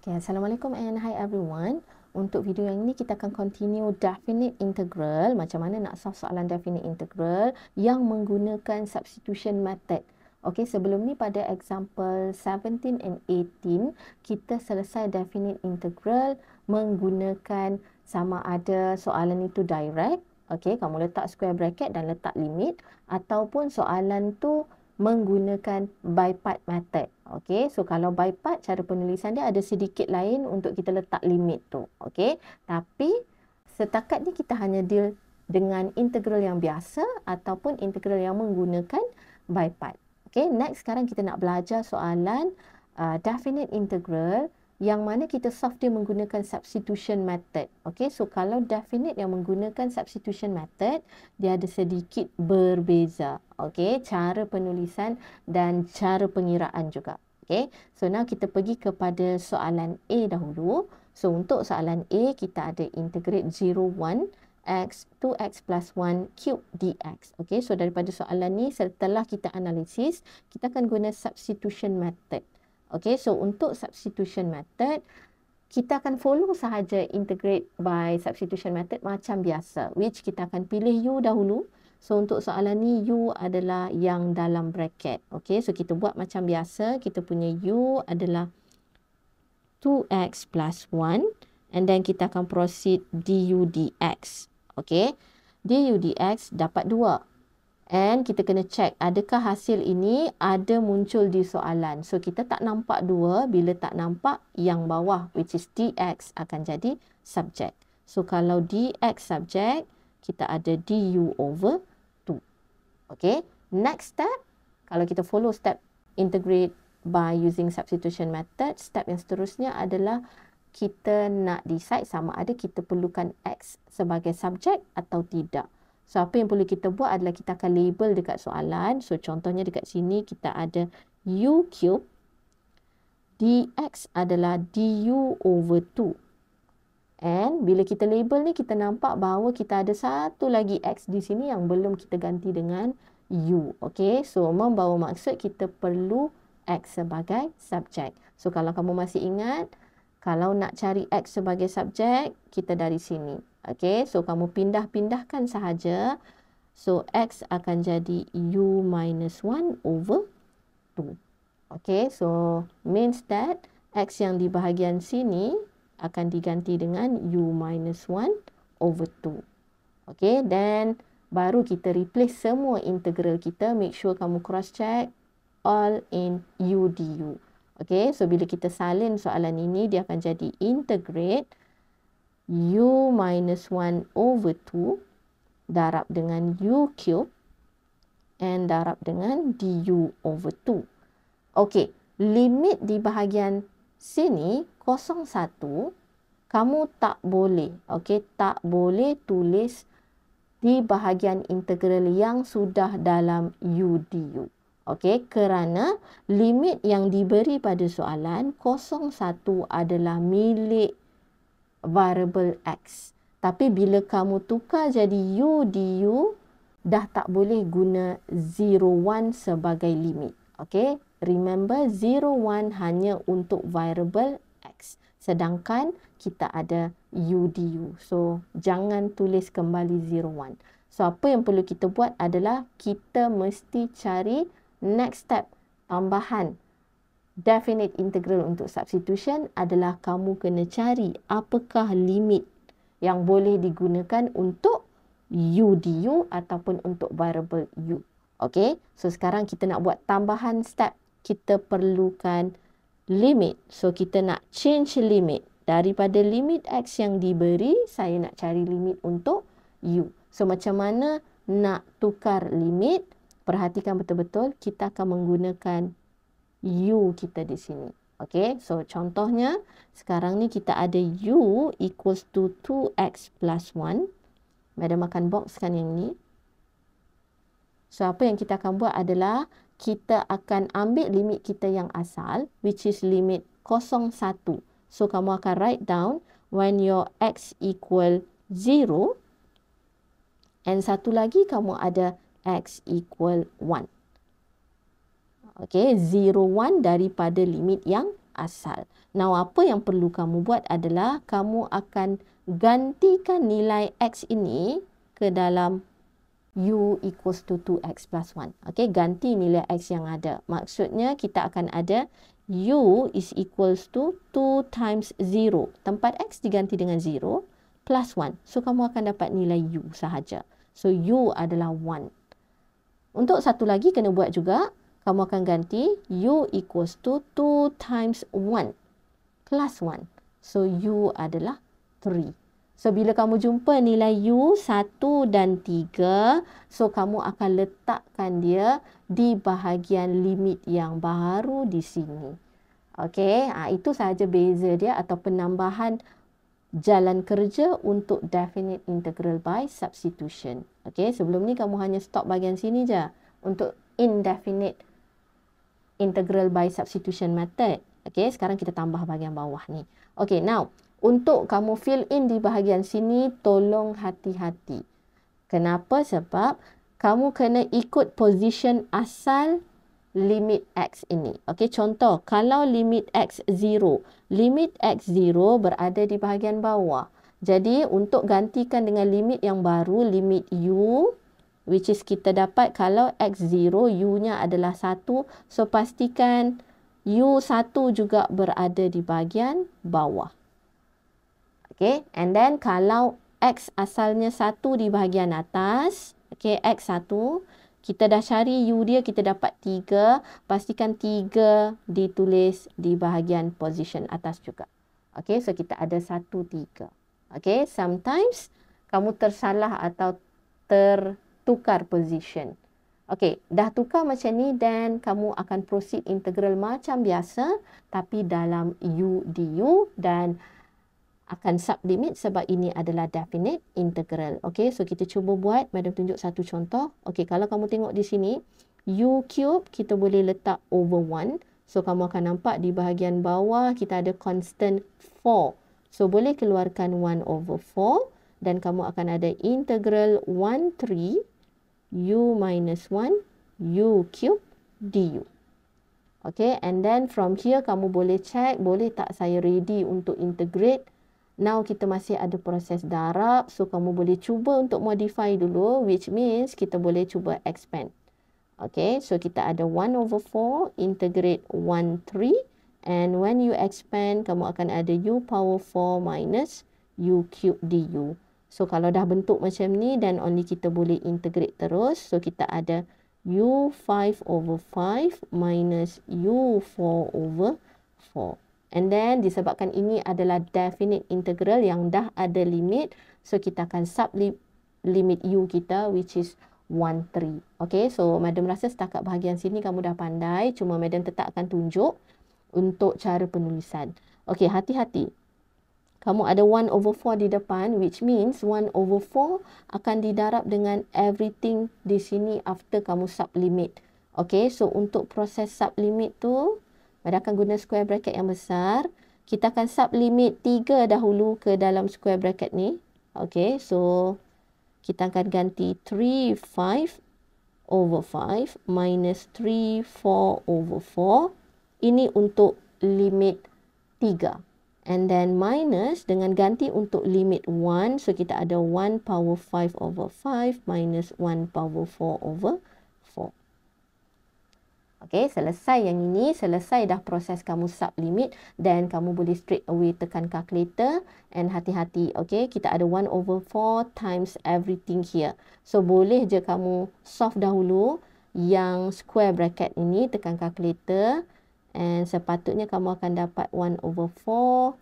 Okay, Assalamualaikum and hi everyone. Untuk video yang ini kita akan continue definite integral. Macam mana nak solve soalan definite integral yang menggunakan substitution method. Okay, sebelum ni pada example 17 and 18, kita selesai definite integral menggunakan sama ada soalan itu direct. Okay, kamu letak square bracket dan letak limit. Ataupun soalan tu menggunakan bipart method. Okey, so kalau bipart cara penulisan dia ada sedikit lain untuk kita letak limit tu. Okey, tapi setakat ni kita hanya deal dengan integral yang biasa ataupun integral yang menggunakan bipart. Okey, next sekarang kita nak belajar soalan uh, definite integral yang mana kita solve dia menggunakan substitution method. Okay, so kalau definite yang menggunakan substitution method, dia ada sedikit berbeza. Okay, cara penulisan dan cara pengiraan juga. Okay, so now kita pergi kepada soalan A dahulu. So untuk soalan A, kita ada integrate 0, 1 x 2x plus 1 cube dx. Okay, so daripada soalan ni, setelah kita analisis, kita akan guna substitution method. Okay, so untuk substitution method, kita akan follow sahaja integrate by substitution method macam biasa. Which kita akan pilih U dahulu. So, untuk soalan ni U adalah yang dalam bracket. Okay, so kita buat macam biasa. Kita punya U adalah 2X plus 1. And then kita akan proceed DU DX. Okay, DU DX dapat 2 and kita kena check adakah hasil ini ada muncul di soalan. So kita tak nampak dua bila tak nampak yang bawah which is dx akan jadi subject. So kalau dx subject kita ada du over 2. Okay next step kalau kita follow step integrate by using substitution method step yang seterusnya adalah kita nak decide sama ada kita perlukan x sebagai subject atau tidak. So apa yang boleh kita buat adalah kita akan label dekat soalan. So contohnya dekat sini kita ada u cube dx adalah du over 2. And bila kita label ni kita nampak bahawa kita ada satu lagi x di sini yang belum kita ganti dengan u. Okay so membawa maksud kita perlu x sebagai subjek. So kalau kamu masih ingat kalau nak cari x sebagai subjek kita dari sini. Okay, so kamu pindah-pindahkan sahaja. So, x akan jadi u minus 1 over 2. Okay, so means that x yang di bahagian sini akan diganti dengan u minus 1 over 2. Okay, then baru kita replace semua integral kita. Make sure kamu cross-check all in u du. Okay, so bila kita salin soalan ini, dia akan jadi integrate u minus 1 over 2 darab dengan u cube and darab dengan du over 2. Okey, limit di bahagian sini 0,1 kamu tak boleh, okey, tak boleh tulis di bahagian integral yang sudah dalam u du. Okey, kerana limit yang diberi pada soalan 0,1 adalah milik variable x. Tapi bila kamu tukar jadi u di u, dah tak boleh guna 0-1 sebagai limit. Okay, remember 0-1 hanya untuk variable x. Sedangkan kita ada u di u, So, jangan tulis kembali 0-1. So, apa yang perlu kita buat adalah kita mesti cari next step tambahan definite integral untuk substitution adalah kamu kena cari apakah limit yang boleh digunakan untuk u du ataupun untuk variable u. Okay, so sekarang kita nak buat tambahan step. Kita perlukan limit. So kita nak change limit. Daripada limit x yang diberi, saya nak cari limit untuk u. So macam mana nak tukar limit? Perhatikan betul-betul kita akan menggunakan U kita di sini. Okay, so contohnya sekarang ni kita ada u equals to 2x plus 1. Madam makan box kan yang ni. So apa yang kita akan buat adalah kita akan ambil limit kita yang asal which is limit 0,1. So kamu akan write down when your x equal 0 and satu lagi kamu ada x equal 1. Okey zero one daripada limit yang asal. Now, apa yang perlu kamu buat adalah kamu akan gantikan nilai x ini ke dalam u equals to 2x plus 1. Okey ganti nilai x yang ada. Maksudnya, kita akan ada u is equals to 2 times 0. Tempat x diganti dengan 0 plus 1. So, kamu akan dapat nilai u sahaja. So, u adalah 1. Untuk satu lagi, kena buat juga kamu akan ganti U equals to 2 times 1 plus 1. So, U adalah 3. So, bila kamu jumpa nilai U 1 dan 3, so kamu akan letakkan dia di bahagian limit yang baru di sini. Okey, ha, ah, itu sahaja beza dia atau penambahan jalan kerja untuk definite integral by substitution. Okey, sebelum ni kamu hanya stop bahagian sini je untuk indefinite integral by substitution method. Okey, sekarang kita tambah bahagian bawah ni. Okey, now, untuk kamu fill in di bahagian sini, tolong hati-hati. Kenapa? Sebab kamu kena ikut position asal limit x ini. Okey, contoh, kalau limit x 0, limit x 0 berada di bahagian bawah. Jadi, untuk gantikan dengan limit yang baru, limit u, which is kita dapat kalau x0 u-nya adalah 1 so pastikan u1 juga berada di bahagian bawah okey and then kalau x asalnya 1 di bahagian atas okey x1 kita dah cari u dia kita dapat 3 pastikan 3 ditulis di bahagian position atas juga okey so kita ada 1 3 okay? sometimes kamu tersalah atau ter tukar position. Okey, dah tukar macam ni dan kamu akan proceed integral macam biasa tapi dalam u du dan akan sublimit sebab ini adalah definite integral. Okey, so kita cuba buat. Madam tunjuk satu contoh. Okey, kalau kamu tengok di sini, u cube kita boleh letak over 1. So, kamu akan nampak di bahagian bawah kita ada constant 4. So, boleh keluarkan 1 over 4 dan kamu akan ada integral 1 3 u minus 1 u cube du. Okay, and then from here kamu boleh check boleh tak saya ready untuk integrate. Now kita masih ada proses darab, so kamu boleh cuba untuk modify dulu, which means kita boleh cuba expand. Okay, so kita ada 1 over 4 integrate 1 3 and when you expand kamu akan ada u power 4 minus u cube du. So kalau dah bentuk macam ni then only kita boleh integrate terus. So kita ada u5 over 5 minus u4 over 4. And then disebabkan ini adalah definite integral yang dah ada limit. So kita akan sub -lim limit u kita which is 1, 3. Okay so madam rasa setakat bahagian sini kamu dah pandai. Cuma madam tetap akan tunjuk untuk cara penulisan. Okay hati-hati kamu ada 1 over 4 di depan which means 1 over 4 akan didarab dengan everything di sini after kamu sub limit. Okay, so untuk proses sub limit tu, pada akan guna square bracket yang besar. Kita akan sub limit 3 dahulu ke dalam square bracket ni. Okay, so kita akan ganti 3, 5 over 5 minus 3, 4 over 4. Ini untuk limit 3 and then minus dengan ganti untuk limit 1 so kita ada 1 power 5 over 5 minus 1 power 4 over 4 Okay, selesai yang ini selesai dah proses kamu sub limit then kamu boleh straight away tekan calculator and hati-hati okay? kita ada 1 over 4 times everything here so boleh je kamu solve dahulu yang square bracket ini tekan calculator And sepatutnya kamu akan dapat 1 over 4.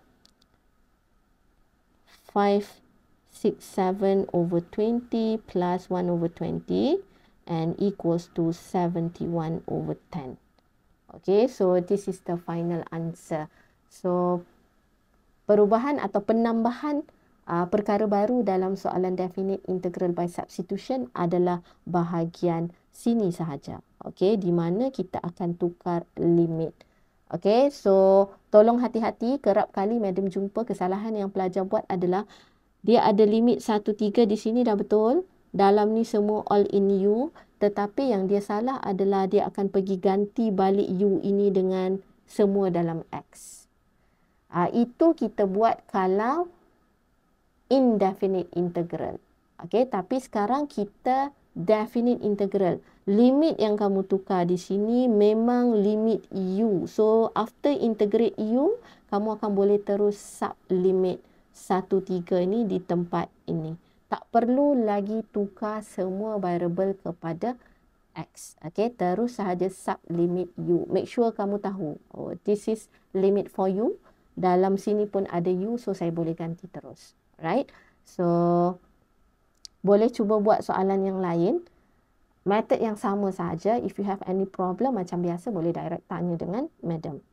5, 6, 7 over 20 plus 1 over 20. And equals to 71 over 10. Okay, so this is the final answer. So, perubahan atau penambahan uh, perkara baru dalam soalan definite integral by substitution adalah bahagian sini sahaja. Okey, di mana kita akan tukar limit. Okey, so tolong hati-hati kerap kali madam jumpa kesalahan yang pelajar buat adalah dia ada limit 1.3 di sini dah betul. Dalam ni semua all in U. Tetapi yang dia salah adalah dia akan pergi ganti balik U ini dengan semua dalam X. Ha, itu kita buat kalau indefinite integral. Okey, tapi sekarang kita definite integral. Limit yang kamu tukar di sini memang limit u. So, after integrate u, kamu akan boleh terus sub limit 1/3 ni di tempat ini. Tak perlu lagi tukar semua variable kepada x. Okay, terus sahaja sub limit u. Make sure kamu tahu. Oh, this is limit for u. Dalam sini pun ada u, so saya boleh ganti terus. Right? So boleh cuba buat soalan yang lain method yang sama saja if you have any problem macam biasa boleh direct tanya dengan madam